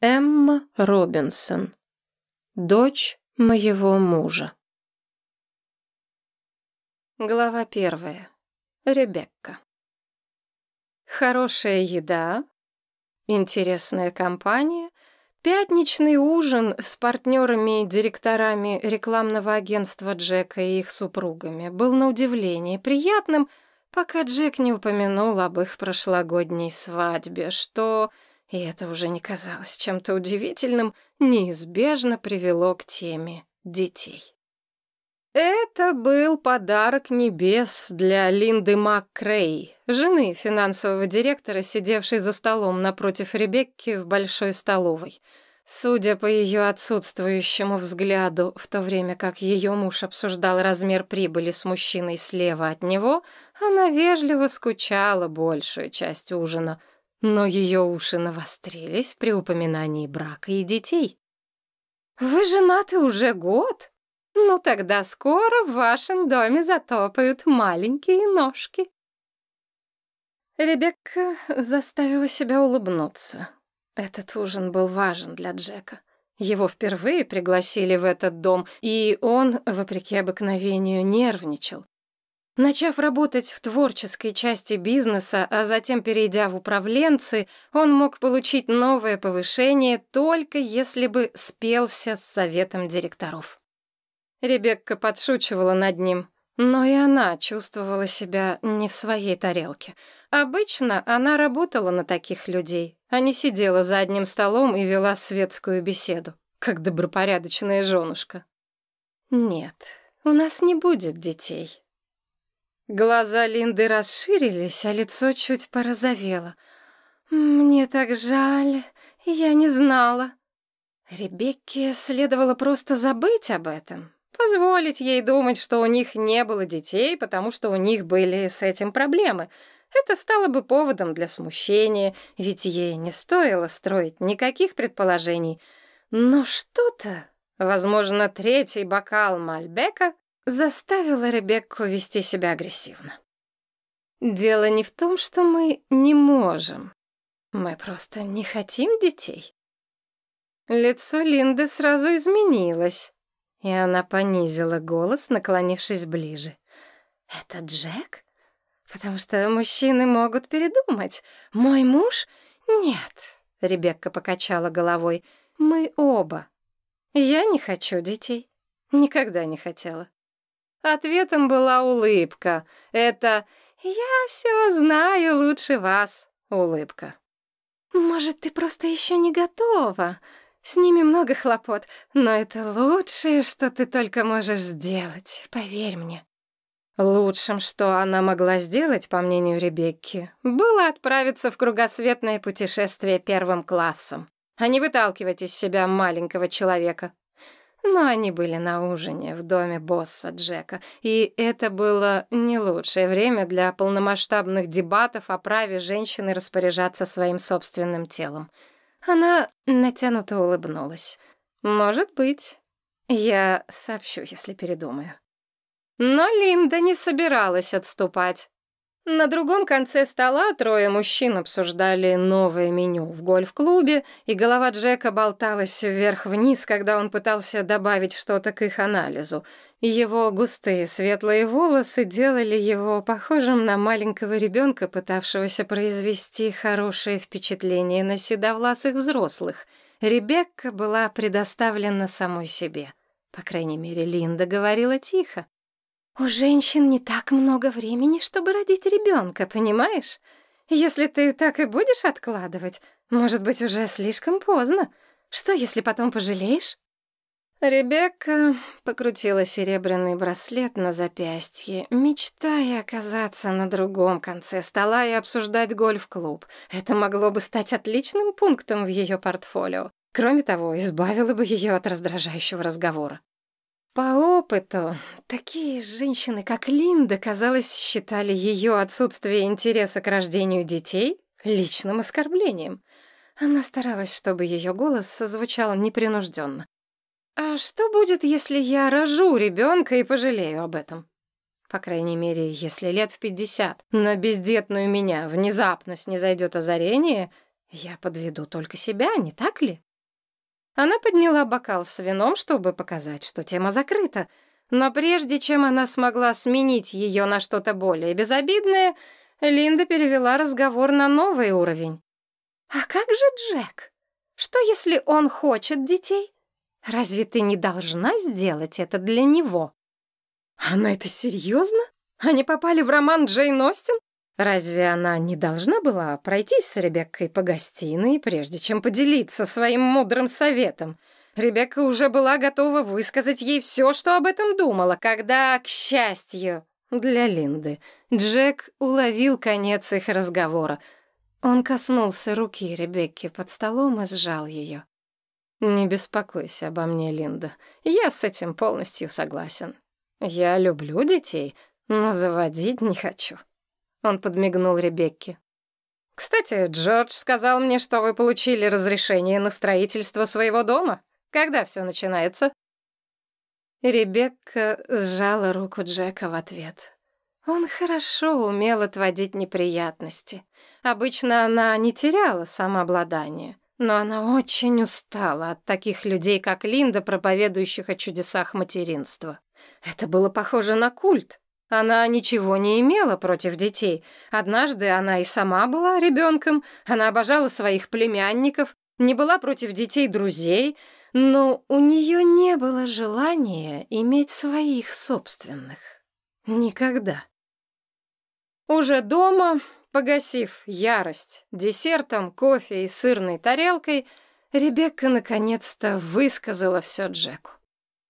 Эмма Робинсон. Дочь моего мужа. Глава первая. Ребекка. Хорошая еда, интересная компания, пятничный ужин с партнерами и директорами рекламного агентства Джека и их супругами был на удивление приятным, пока Джек не упомянул об их прошлогодней свадьбе, что и это уже не казалось чем-то удивительным, неизбежно привело к теме детей. Это был подарок небес для Линды МакКрей, жены финансового директора, сидевшей за столом напротив Ребекки в большой столовой. Судя по ее отсутствующему взгляду, в то время как ее муж обсуждал размер прибыли с мужчиной слева от него, она вежливо скучала большую часть ужина — но ее уши навострились при упоминании брака и детей. «Вы женаты уже год? Ну тогда скоро в вашем доме затопают маленькие ножки». Ребекка заставила себя улыбнуться. Этот ужин был важен для Джека. Его впервые пригласили в этот дом, и он, вопреки обыкновению, нервничал. Начав работать в творческой части бизнеса, а затем перейдя в управленцы, он мог получить новое повышение только если бы спелся с советом директоров. Ребекка подшучивала над ним, но и она чувствовала себя не в своей тарелке. Обычно она работала на таких людей, а не сидела за одним столом и вела светскую беседу, как добропорядочная женушка. «Нет, у нас не будет детей», Глаза Линды расширились, а лицо чуть порозовело. «Мне так жаль, я не знала». Ребекке следовало просто забыть об этом, позволить ей думать, что у них не было детей, потому что у них были с этим проблемы. Это стало бы поводом для смущения, ведь ей не стоило строить никаких предположений. Но что-то, возможно, третий бокал Мальбека заставила Ребекку вести себя агрессивно. Дело не в том, что мы не можем. Мы просто не хотим детей. Лицо Линды сразу изменилось, и она понизила голос, наклонившись ближе. «Это Джек? Потому что мужчины могут передумать. Мой муж? Нет!» — Ребекка покачала головой. «Мы оба. Я не хочу детей. Никогда не хотела. Ответом была улыбка. Это «Я все знаю лучше вас» улыбка. «Может, ты просто еще не готова? С ними много хлопот, но это лучшее, что ты только можешь сделать, поверь мне». Лучшим, что она могла сделать, по мнению Ребекки, было отправиться в кругосветное путешествие первым классом, а не выталкивать из себя маленького человека но они были на ужине в доме босса Джека, и это было не лучшее время для полномасштабных дебатов о праве женщины распоряжаться своим собственным телом. Она натянуто улыбнулась. «Может быть. Я сообщу, если передумаю». Но Линда не собиралась отступать. На другом конце стола трое мужчин обсуждали новое меню в гольф-клубе, и голова Джека болталась вверх-вниз, когда он пытался добавить что-то к их анализу. Его густые светлые волосы делали его похожим на маленького ребенка, пытавшегося произвести хорошее впечатление на седовласых взрослых. Ребекка была предоставлена самой себе. По крайней мере, Линда говорила тихо. У женщин не так много времени, чтобы родить ребенка, понимаешь? Если ты так и будешь откладывать, может быть, уже слишком поздно. Что, если потом пожалеешь? Ребекка покрутила серебряный браслет на запястье, мечтая оказаться на другом конце стола и обсуждать гольф-клуб. Это могло бы стать отличным пунктом в ее портфолио. Кроме того, избавило бы ее от раздражающего разговора. По опыту, такие женщины, как Линда, казалось, считали ее отсутствие интереса к рождению детей личным оскорблением. Она старалась, чтобы ее голос созвучал непринужденно. «А что будет, если я рожу ребенка и пожалею об этом?» По крайней мере, если лет в пятьдесят на бездетную меня внезапно снизойдет озарение, я подведу только себя, не так ли? Она подняла бокал с вином, чтобы показать, что тема закрыта. Но прежде чем она смогла сменить ее на что-то более безобидное, Линда перевела разговор на новый уровень. «А как же Джек? Что, если он хочет детей? Разве ты не должна сделать это для него?» «Она это серьезно? Они попали в роман Джейн Остин? Разве она не должна была пройтись с Ребеккой по гостиной, прежде чем поделиться своим мудрым советом? Ребекка уже была готова высказать ей все, что об этом думала, когда, к счастью для Линды, Джек уловил конец их разговора. Он коснулся руки Ребекки под столом и сжал ее. «Не беспокойся обо мне, Линда. Я с этим полностью согласен. Я люблю детей, но заводить не хочу». Он подмигнул Ребекке. «Кстати, Джордж сказал мне, что вы получили разрешение на строительство своего дома. Когда все начинается?» Ребекка сжала руку Джека в ответ. Он хорошо умел отводить неприятности. Обычно она не теряла самообладание, но она очень устала от таких людей, как Линда, проповедующих о чудесах материнства. Это было похоже на культ. Она ничего не имела против детей. Однажды она и сама была ребенком, она обожала своих племянников, не была против детей друзей, но у нее не было желания иметь своих собственных. Никогда. Уже дома, погасив ярость десертом, кофе и сырной тарелкой, Ребекка наконец-то высказала все Джеку.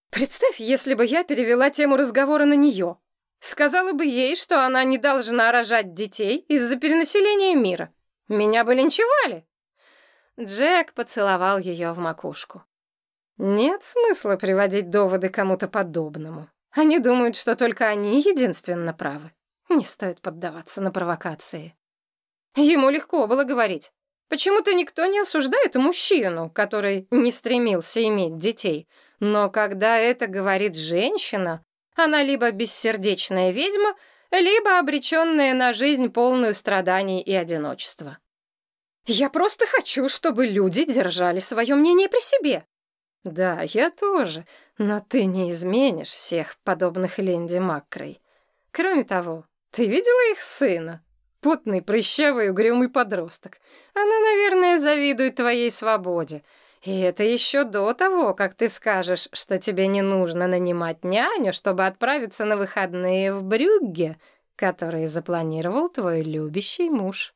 «Представь, если бы я перевела тему разговора на нее», Сказала бы ей, что она не должна рожать детей из-за перенаселения мира. Меня бы линчевали. Джек поцеловал ее в макушку. Нет смысла приводить доводы кому-то подобному. Они думают, что только они единственно правы. Не стоит поддаваться на провокации. Ему легко было говорить. Почему-то никто не осуждает мужчину, который не стремился иметь детей. Но когда это говорит женщина, она либо бессердечная ведьма, либо обреченная на жизнь полную страданий и одиночества. «Я просто хочу, чтобы люди держали свое мнение при себе», «Да, я тоже, но ты не изменишь всех подобных Линди Маккрой. Кроме того, ты видела их сына? Потный, прыщавый, угрюмый подросток. Она, наверное, завидует твоей свободе. И это еще до того, как ты скажешь, что тебе не нужно нанимать няню, чтобы отправиться на выходные в Брюгге, которые запланировал твой любящий муж.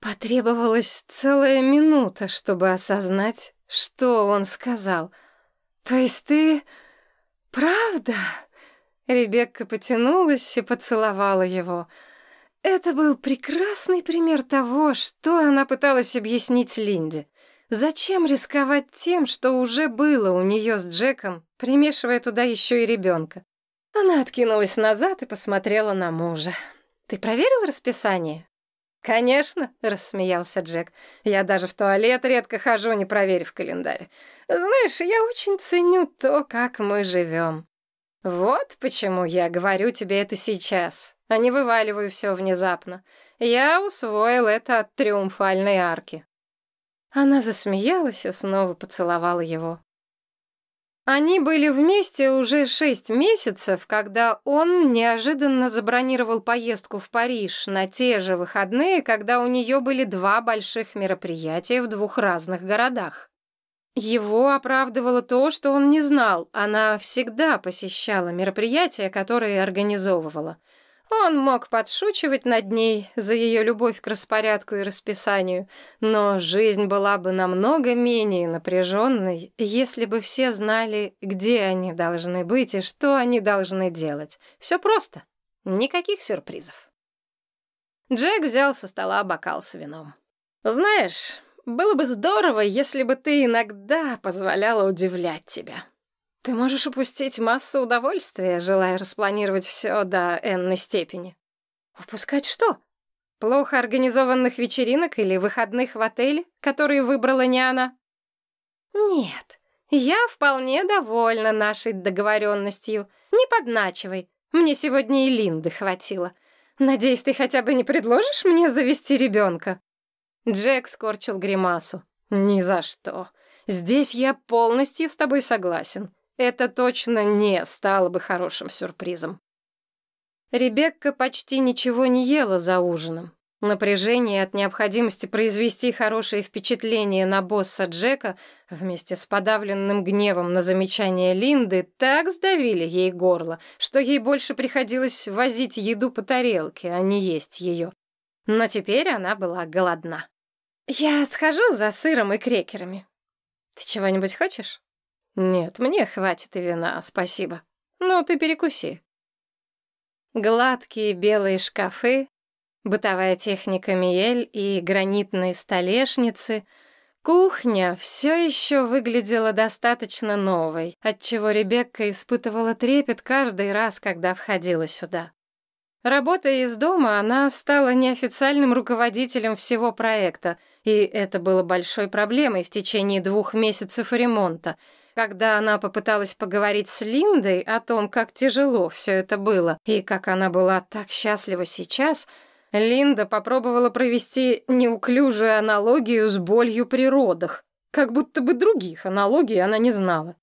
Потребовалась целая минута, чтобы осознать, что он сказал. То есть ты... правда? Ребекка потянулась и поцеловала его. Это был прекрасный пример того, что она пыталась объяснить Линде. Зачем рисковать тем, что уже было у нее с Джеком, примешивая туда еще и ребенка? Она откинулась назад и посмотрела на мужа. «Ты проверил расписание?» «Конечно», — рассмеялся Джек. «Я даже в туалет редко хожу, не проверив календарь. Знаешь, я очень ценю то, как мы живем. Вот почему я говорю тебе это сейчас, а не вываливаю все внезапно. Я усвоил это от триумфальной арки». Она засмеялась и снова поцеловала его. Они были вместе уже шесть месяцев, когда он неожиданно забронировал поездку в Париж на те же выходные, когда у нее были два больших мероприятия в двух разных городах. Его оправдывало то, что он не знал. Она всегда посещала мероприятия, которые организовывала. Он мог подшучивать над ней за ее любовь к распорядку и расписанию, но жизнь была бы намного менее напряженной, если бы все знали, где они должны быть и что они должны делать. Все просто. Никаких сюрпризов. Джек взял со стола бокал с вином. «Знаешь, было бы здорово, если бы ты иногда позволяла удивлять тебя». Ты можешь упустить массу удовольствия, желая распланировать все до энной степени. Упускать что? Плохо организованных вечеринок или выходных в отеле, которые выбрала не она? Нет, я вполне довольна нашей договоренностью. Не подначивай, мне сегодня и Линды хватило. Надеюсь, ты хотя бы не предложишь мне завести ребенка?» Джек скорчил гримасу. «Ни за что. Здесь я полностью с тобой согласен это точно не стало бы хорошим сюрпризом. Ребекка почти ничего не ела за ужином. Напряжение от необходимости произвести хорошее впечатление на босса Джека вместе с подавленным гневом на замечание Линды так сдавили ей горло, что ей больше приходилось возить еду по тарелке, а не есть ее. Но теперь она была голодна. «Я схожу за сыром и крекерами. Ты чего-нибудь хочешь?» «Нет, мне хватит и вина, спасибо. Ну, ты перекуси». Гладкие белые шкафы, бытовая техника Миель и гранитные столешницы — Кухня все еще выглядела достаточно новой, отчего Ребекка испытывала трепет каждый раз, когда входила сюда. Работая из дома, она стала неофициальным руководителем всего проекта, и это было большой проблемой в течение двух месяцев ремонта — когда она попыталась поговорить с Линдой о том, как тяжело все это было и как она была так счастлива сейчас, Линда попробовала провести неуклюжую аналогию с болью при родах, как будто бы других аналогий она не знала.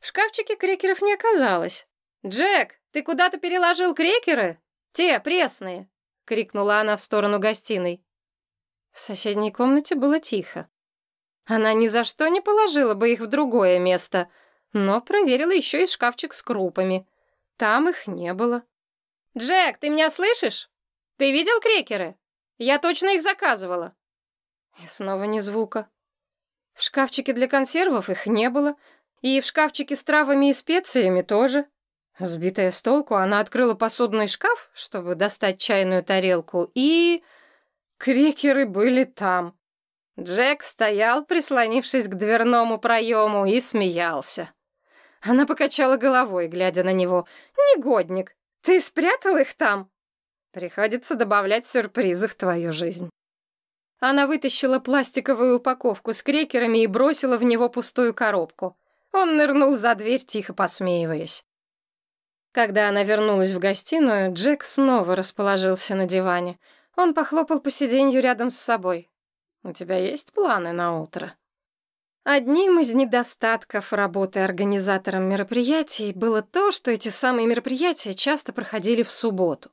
В шкафчике крекеров не оказалось. «Джек, ты куда-то переложил крекеры? Те, пресные!» — крикнула она в сторону гостиной. В соседней комнате было тихо. Она ни за что не положила бы их в другое место, но проверила еще и шкафчик с крупами. Там их не было. «Джек, ты меня слышишь? Ты видел крекеры? Я точно их заказывала». И снова ни звука. В шкафчике для консервов их не было, и в шкафчике с травами и специями тоже. Сбитая с толку, она открыла посудный шкаф, чтобы достать чайную тарелку, и... Крекеры были там. Джек стоял, прислонившись к дверному проему, и смеялся. Она покачала головой, глядя на него. «Негодник, ты спрятал их там?» «Приходится добавлять сюрпризы в твою жизнь». Она вытащила пластиковую упаковку с крекерами и бросила в него пустую коробку. Он нырнул за дверь, тихо посмеиваясь. Когда она вернулась в гостиную, Джек снова расположился на диване. Он похлопал по сиденью рядом с собой. У тебя есть планы на утро? Одним из недостатков работы организатором мероприятий было то, что эти самые мероприятия часто проходили в субботу.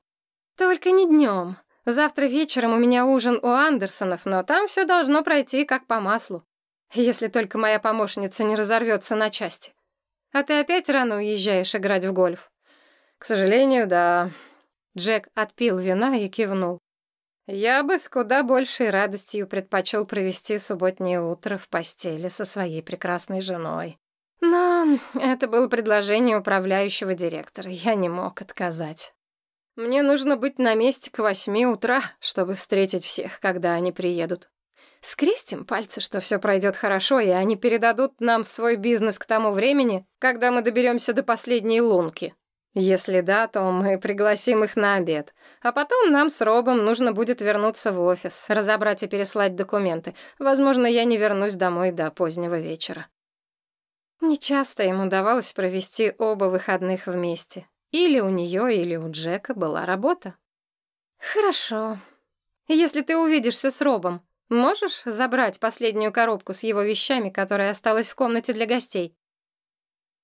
Только не днем. Завтра вечером у меня ужин у Андерсонов, но там все должно пройти как по маслу. Если только моя помощница не разорвется на части. А ты опять рано уезжаешь играть в гольф? К сожалению, да. Джек отпил вина и кивнул. Я бы с куда большей радостью предпочел провести субботнее утро в постели со своей прекрасной женой. Но это было предложение управляющего директора, я не мог отказать. Мне нужно быть на месте к восьми утра, чтобы встретить всех, когда они приедут. Скрестим пальцы, что все пройдет хорошо, и они передадут нам свой бизнес к тому времени, когда мы доберемся до последней лунки. Если да, то мы пригласим их на обед. А потом нам с Робом нужно будет вернуться в офис, разобрать и переслать документы. Возможно, я не вернусь домой до позднего вечера. Нечасто им удавалось провести оба выходных вместе. Или у нее, или у Джека была работа. Хорошо. Если ты увидишься с Робом, можешь забрать последнюю коробку с его вещами, которая осталась в комнате для гостей?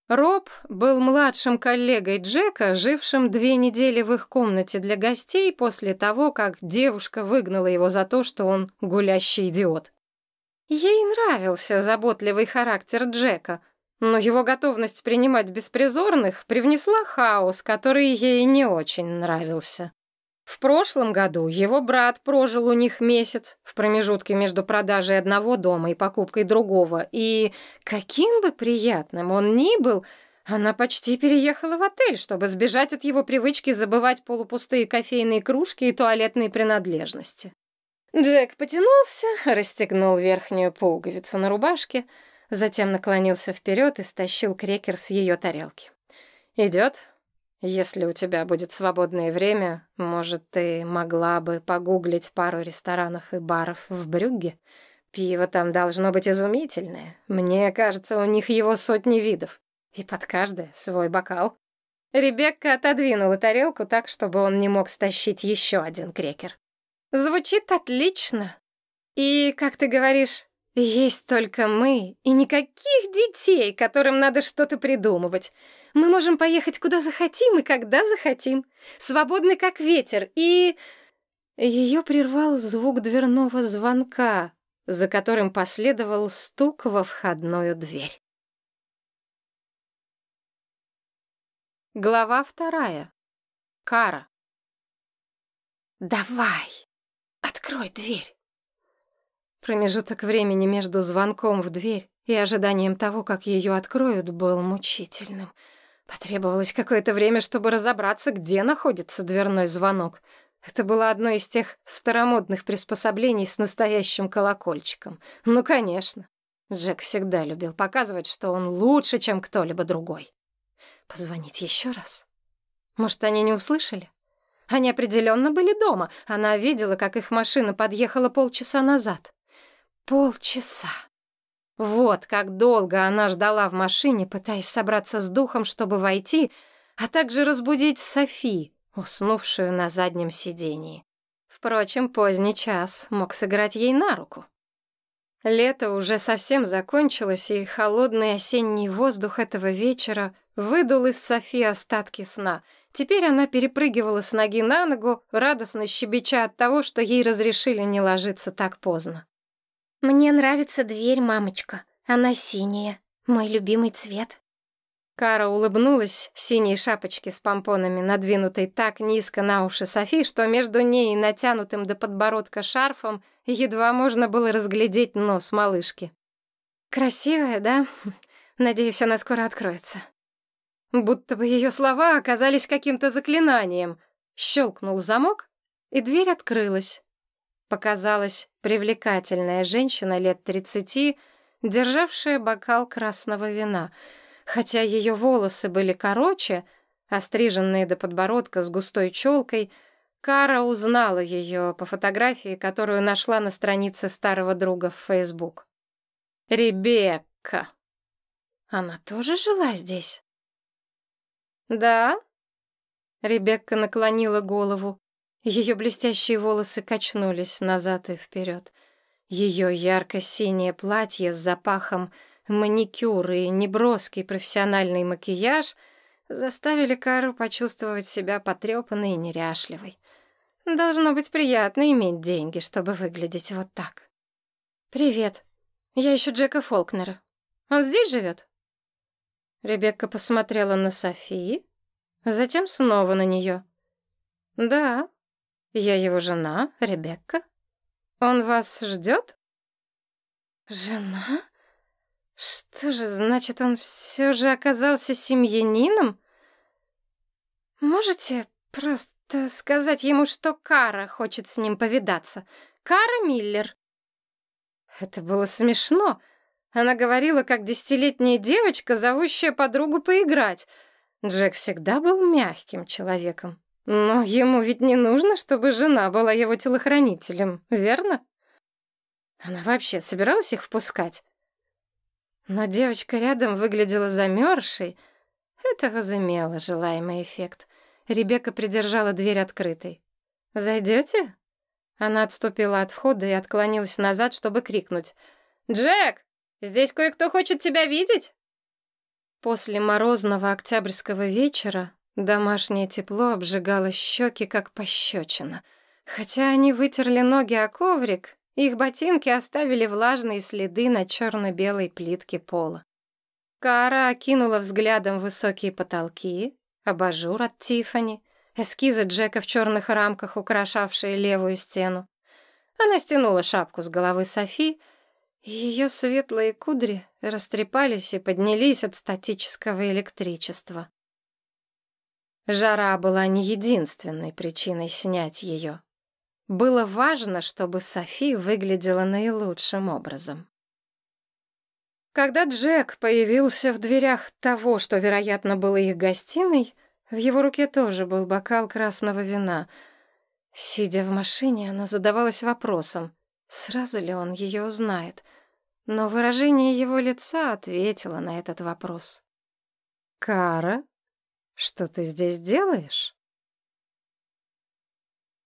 Роб был младшим коллегой Джека, жившим две недели в их комнате для гостей после того, как девушка выгнала его за то, что он гулящий идиот. Ей нравился заботливый характер Джека, но его готовность принимать беспризорных привнесла хаос, который ей не очень нравился. В прошлом году его брат прожил у них месяц в промежутке между продажей одного дома и покупкой другого, и каким бы приятным он ни был, она почти переехала в отель, чтобы сбежать от его привычки забывать полупустые кофейные кружки и туалетные принадлежности. Джек потянулся, расстегнул верхнюю пуговицу на рубашке, затем наклонился вперед и стащил крекер с ее тарелки. «Идет?» Если у тебя будет свободное время, может, ты могла бы погуглить пару ресторанов и баров в Брюгге? Пиво там должно быть изумительное. Мне кажется, у них его сотни видов. И под каждое свой бокал. Ребекка отодвинула тарелку так, чтобы он не мог стащить еще один крекер. «Звучит отлично. И, как ты говоришь, есть только мы и никаких детей, которым надо что-то придумывать. Мы можем поехать куда захотим и когда захотим. Свободны как ветер и... Ее прервал звук дверного звонка, за которым последовал стук во входную дверь. Глава вторая. Кара. «Давай, открой дверь!» Промежуток времени между звонком в дверь и ожиданием того, как ее откроют, был мучительным. Потребовалось какое-то время, чтобы разобраться, где находится дверной звонок. Это было одно из тех старомодных приспособлений с настоящим колокольчиком. Ну, конечно. Джек всегда любил показывать, что он лучше, чем кто-либо другой. Позвонить еще раз? Может, они не услышали? Они определенно были дома. Она видела, как их машина подъехала полчаса назад. Полчаса. Вот как долго она ждала в машине, пытаясь собраться с духом, чтобы войти, а также разбудить Софи, уснувшую на заднем сидении. Впрочем, поздний час мог сыграть ей на руку. Лето уже совсем закончилось, и холодный осенний воздух этого вечера выдул из Софи остатки сна. Теперь она перепрыгивала с ноги на ногу, радостно щебеча от того, что ей разрешили не ложиться так поздно. «Мне нравится дверь, мамочка. Она синяя. Мой любимый цвет». Кара улыбнулась синей шапочке с помпонами, надвинутой так низко на уши Софи, что между ней и натянутым до подбородка шарфом едва можно было разглядеть нос малышки. «Красивая, да? Надеюсь, она скоро откроется». Будто бы ее слова оказались каким-то заклинанием. Щелкнул замок, и дверь открылась показалась привлекательная женщина лет тридцати, державшая бокал красного вина. Хотя ее волосы были короче, остриженные до подбородка с густой челкой, Кара узнала ее по фотографии, которую нашла на странице старого друга в Фейсбук. «Ребекка!» «Она тоже жила здесь?» «Да?» Ребекка наклонила голову. Ее блестящие волосы качнулись назад и вперед. Ее ярко-синее платье с запахом, маникюр и неброский профессиональный макияж заставили Кару почувствовать себя потрепанной и неряшливой. Должно быть приятно иметь деньги, чтобы выглядеть вот так. «Привет. Я ищу Джека Фолкнера. Он здесь живет?» Ребекка посмотрела на Софии, затем снова на нее. «Да, я его жена, Ребекка. Он вас ждет? Жена? Что же, значит, он все же оказался семьянином? Можете просто сказать ему, что Кара хочет с ним повидаться? Кара Миллер. Это было смешно. Она говорила, как десятилетняя девочка, зовущая подругу поиграть. Джек всегда был мягким человеком. Но ему ведь не нужно, чтобы жена была его телохранителем, верно? Она вообще собиралась их впускать? Но девочка рядом выглядела замерзшей. Это возымело желаемый эффект. Ребекка придержала дверь открытой. «Зайдете?» Она отступила от входа и отклонилась назад, чтобы крикнуть. «Джек, здесь кое-кто хочет тебя видеть!» После морозного октябрьского вечера Домашнее тепло обжигало щеки, как пощечина. Хотя они вытерли ноги о коврик, их ботинки оставили влажные следы на черно-белой плитке пола. Кара окинула взглядом высокие потолки, абажур от Тифани, эскизы Джека в черных рамках, украшавшие левую стену. Она стянула шапку с головы Софи, и ее светлые кудри растрепались и поднялись от статического электричества. Жара была не единственной причиной снять ее. Было важно, чтобы Софи выглядела наилучшим образом. Когда Джек появился в дверях того, что, вероятно, было их гостиной, в его руке тоже был бокал красного вина. Сидя в машине, она задавалась вопросом, сразу ли он ее узнает. Но выражение его лица ответило на этот вопрос. «Кара?» «Что ты здесь делаешь?»